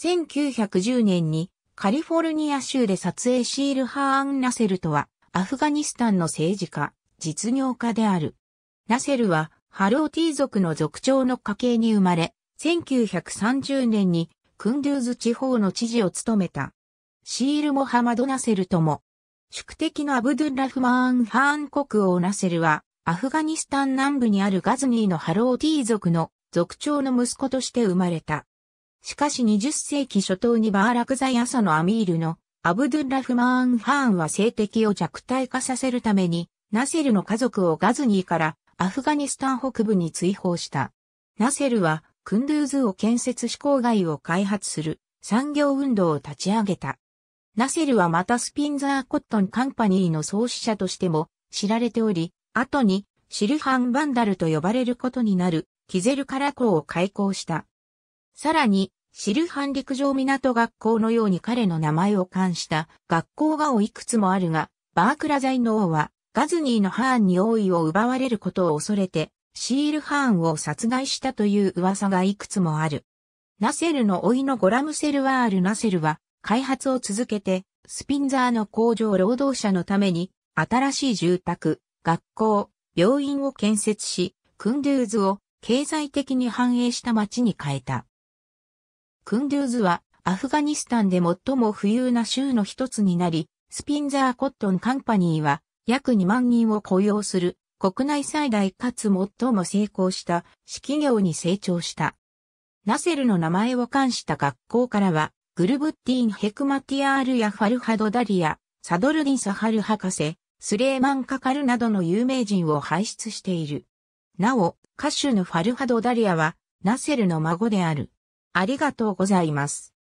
1910年にカリフォルニア州で撮影シール・ハーン・ナセルとはアフガニスタンの政治家、実業家である。ナセルはハローティー族の族長の家系に生まれ、1930年にクンドゥーズ地方の知事を務めた。シール・モハマド・ナセルとも、宿敵のアブドゥラフマーン・ハーン国王ナセルは、アフガニスタン南部にあるガズニーのハローティー族の族長の息子として生まれた。しかし20世紀初頭にバーラクザヤサのアミールのアブドゥンラフマーン・ハーンは性的を弱体化させるためにナセルの家族をガズニーからアフガニスタン北部に追放した。ナセルはクンドゥーズを建設し郊外を開発する産業運動を立ち上げた。ナセルはまたスピンザーコットンカンパニーの創始者としても知られており、後にシルハン・バンダルと呼ばれることになるキゼルカラコを開港した。さらに、シルハン陸上港学校のように彼の名前を冠した学校がおいくつもあるが、バークラ財の王はガズニーのハーンに王位を奪われることを恐れて、シールハーンを殺害したという噂がいくつもある。ナセルのいのゴラムセルワール・ナセルは開発を続けて、スピンザーの工場労働者のために、新しい住宅、学校、病院を建設し、クンドゥーズを経済的に繁栄した町に変えた。クンドゥーズはアフガニスタンで最も富裕な州の一つになり、スピンザーコットンカンパニーは約2万人を雇用する国内最大かつ最も成功した私企業に成長した。ナセルの名前を冠した学校からは、グルブッティン・ヘクマティアールやファルハド・ダリア、サドルディン・サハル博士、スレーマン・カカルなどの有名人を輩出している。なお、歌手のファルハド・ダリアは、ナセルの孫である。ありがとうございます。